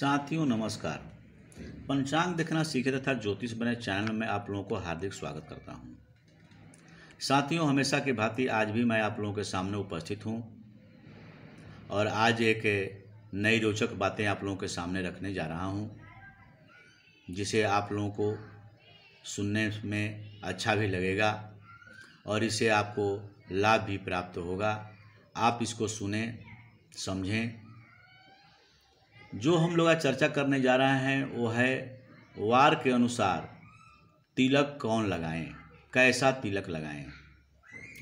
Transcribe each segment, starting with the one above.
साथियों नमस्कार पंचांग देखना सीखे तथा ज्योतिष बने चैनल में आप लोगों को हार्दिक स्वागत करता हूं। साथियों हमेशा की भांति आज भी मैं आप लोगों के सामने उपस्थित हूं और आज एक नई रोचक बातें आप लोगों के सामने रखने जा रहा हूं, जिसे आप लोगों को सुनने में अच्छा भी लगेगा और इसे आपको लाभ भी प्राप्त होगा आप इसको सुने समझें जो हम लोग आज चर्चा करने जा रहे हैं वो है वार के अनुसार तिलक कौन लगाएं कैसा तिलक लगाएं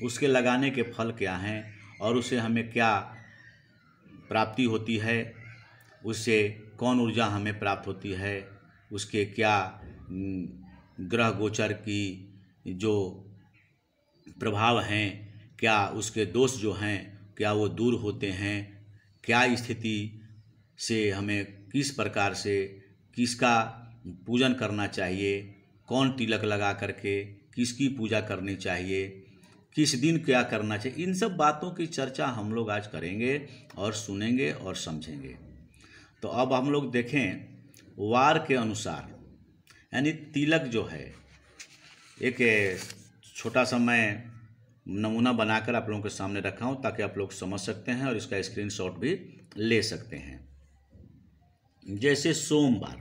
उसके लगाने के फल क्या हैं और उसे हमें क्या प्राप्ति होती है उससे कौन ऊर्जा हमें प्राप्त होती है उसके क्या ग्रह गोचर की जो प्रभाव हैं क्या उसके दोष जो हैं क्या वो दूर होते हैं क्या स्थिति से हमें किस प्रकार से किसका पूजन करना चाहिए कौन तिलक लगा करके किसकी पूजा करनी चाहिए किस दिन क्या करना चाहिए इन सब बातों की चर्चा हम लोग आज करेंगे और सुनेंगे और समझेंगे तो अब हम लोग देखें वार के अनुसार यानी तिलक जो है एक छोटा सा मैं नमूना बनाकर आप लोगों के सामने रखा हूँ ताकि आप लोग समझ सकते हैं और इसका स्क्रीनशॉट भी ले सकते हैं जैसे सोमवार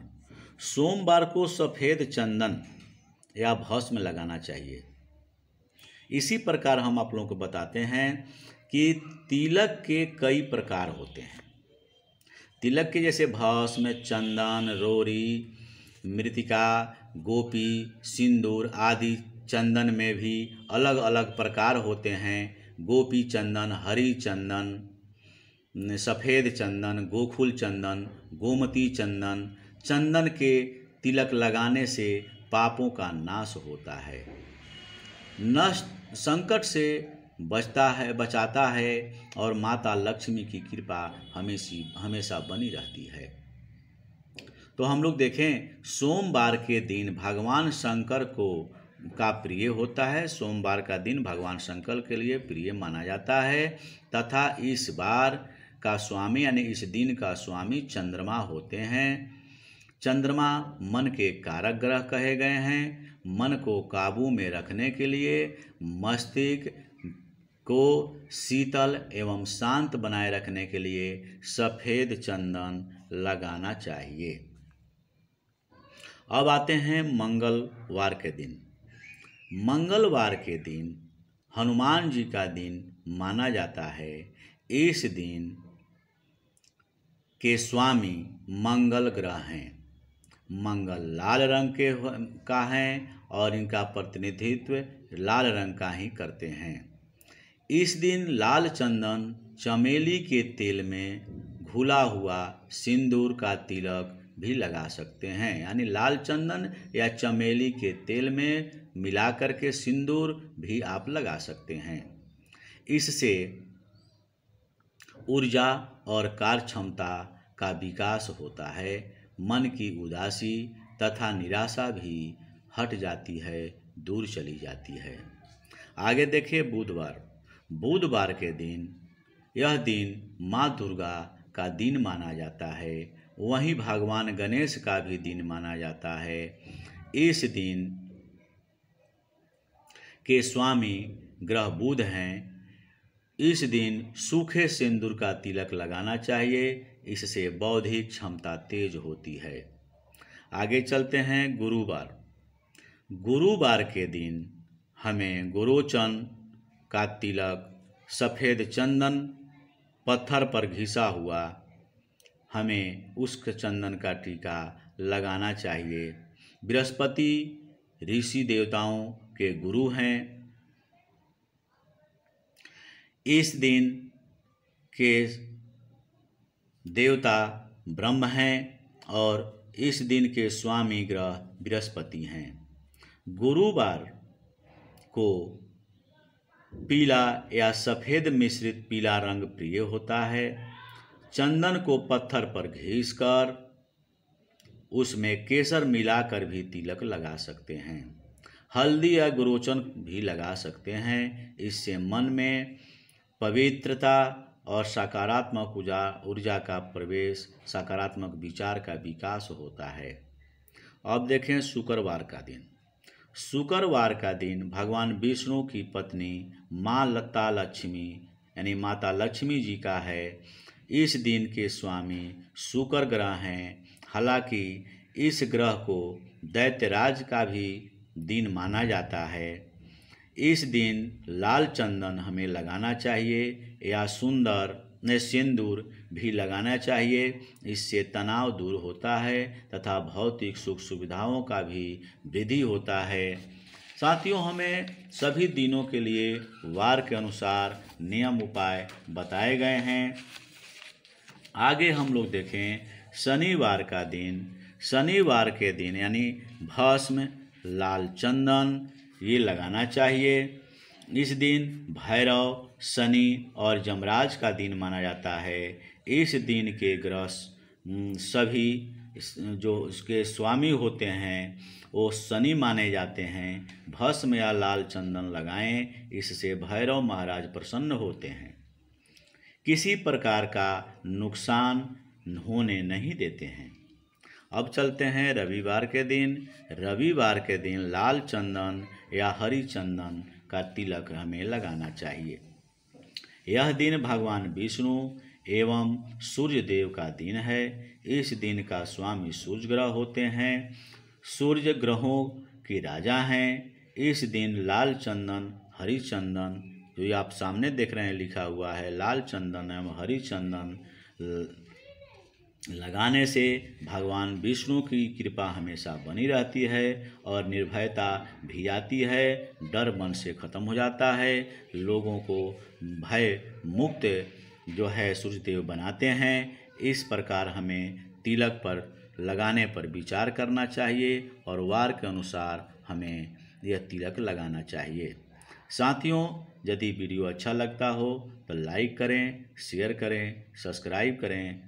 सोमवार को सफ़ेद चंदन या भस्म लगाना चाहिए इसी प्रकार हम आप लोगों को बताते हैं कि तिलक के कई प्रकार होते हैं तिलक के जैसे भस्म चंदन रोरी मृतिका गोपी सिंदूर आदि चंदन में भी अलग अलग प्रकार होते हैं गोपी चंदन हरी चंदन सफ़ेद चंदन गोखुल चंदन गोमती चंदन चंदन के तिलक लगाने से पापों का नाश होता है नष्ट संकट से बचता है बचाता है और माता लक्ष्मी की कृपा हमेशी हमेशा बनी रहती है तो हम लोग देखें सोमवार के दिन भगवान शंकर को का प्रिय होता है सोमवार का दिन भगवान शंकर के लिए प्रिय माना जाता है तथा इस बार का स्वामी यानी इस दिन का स्वामी चंद्रमा होते हैं चंद्रमा मन के कारक ग्रह कहे गए हैं मन को काबू में रखने के लिए मस्तिष्क को शीतल एवं शांत बनाए रखने के लिए सफ़ेद चंदन लगाना चाहिए अब आते हैं मंगलवार के दिन मंगलवार के दिन हनुमान जी का दिन माना जाता है इस दिन के स्वामी मंगल ग्रह हैं मंगल लाल रंग के का हैं और इनका प्रतिनिधित्व लाल रंग का ही करते हैं इस दिन लाल चंदन चमेली के तेल में घुला हुआ सिंदूर का तिलक भी लगा सकते हैं यानी लाल चंदन या चमेली के तेल में मिलाकर के सिंदूर भी आप लगा सकते हैं इससे ऊर्जा और कार्य क्षमता का विकास होता है मन की उदासी तथा निराशा भी हट जाती है दूर चली जाती है आगे देखिए बुधवार बुधवार के दिन यह दिन माँ दुर्गा का दिन माना जाता है वहीं भगवान गणेश का भी दिन माना जाता है इस दिन के स्वामी ग्रह बुध हैं इस दिन सूखे सिंदूर का तिलक लगाना चाहिए इससे बौद्धिक क्षमता तेज होती है आगे चलते हैं गुरुवार गुरुवार के दिन हमें गुरुचंद का तिलक सफ़ेद चंदन पत्थर पर घिसा हुआ हमें उस चंदन का टीका लगाना चाहिए बृहस्पति ऋषि देवताओं के गुरु हैं इस दिन के देवता ब्रह्म हैं और इस दिन के स्वामी ग्रह बृहस्पति हैं गुरुवार को पीला या सफ़ेद मिश्रित पीला रंग प्रिय होता है चंदन को पत्थर पर घिस कर उसमें केसर मिलाकर भी तिलक लगा सकते हैं हल्दी या गुरोचन भी लगा सकते हैं इससे मन में पवित्रता और सकारात्मक ऊर्जा ऊर्जा का प्रवेश सकारात्मक विचार का विकास होता है अब देखें शुक्रवार का दिन शुक्रवार का दिन भगवान विष्णु की पत्नी माँ लता लक्ष्मी यानी माता लक्ष्मी जी का है इस दिन के स्वामी शुक्र ग्रह हैं हालांकि इस ग्रह को दैत्यराज का भी दिन माना जाता है इस दिन लाल चंदन हमें लगाना चाहिए या सुंदर ने सिंदूर भी लगाना चाहिए इससे तनाव दूर होता है तथा भौतिक सुख सुविधाओं का भी वृद्धि होता है साथियों हमें सभी दिनों के लिए वार के अनुसार नियम उपाय बताए गए हैं आगे हम लोग देखें शनिवार का दिन शनिवार के दिन यानी भस्म लाल चंदन ये लगाना चाहिए इस दिन भैरव शनि और जमराज का दिन माना जाता है इस दिन के ग्रह सभी जो उसके स्वामी होते हैं वो शनि माने जाते हैं भस्म या लाल चंदन लगाएं इससे भैरव महाराज प्रसन्न होते हैं किसी प्रकार का नुकसान होने नहीं देते हैं अब चलते हैं रविवार के दिन रविवार के दिन लाल चंदन या हरी चंदन का तिलक हमें लगाना चाहिए यह दिन भगवान विष्णु एवं सूर्य देव का दिन है इस दिन का स्वामी सूर्य ग्रह होते हैं सूर्य ग्रहों के राजा हैं इस दिन लाल चंदन हरी चंदन जो आप सामने देख रहे हैं लिखा हुआ है लाल चंदन एवं हरी चंदन लगाने से भगवान विष्णु की कृपा हमेशा बनी रहती है और निर्भयता भी आती है डर मन से खत्म हो जाता है लोगों को भय मुक्त जो है सूर्यदेव बनाते हैं इस प्रकार हमें तिलक पर लगाने पर विचार करना चाहिए और वार के अनुसार हमें यह तिलक लगाना चाहिए साथियों यदि वीडियो अच्छा लगता हो तो लाइक करें शेयर करें सब्सक्राइब करें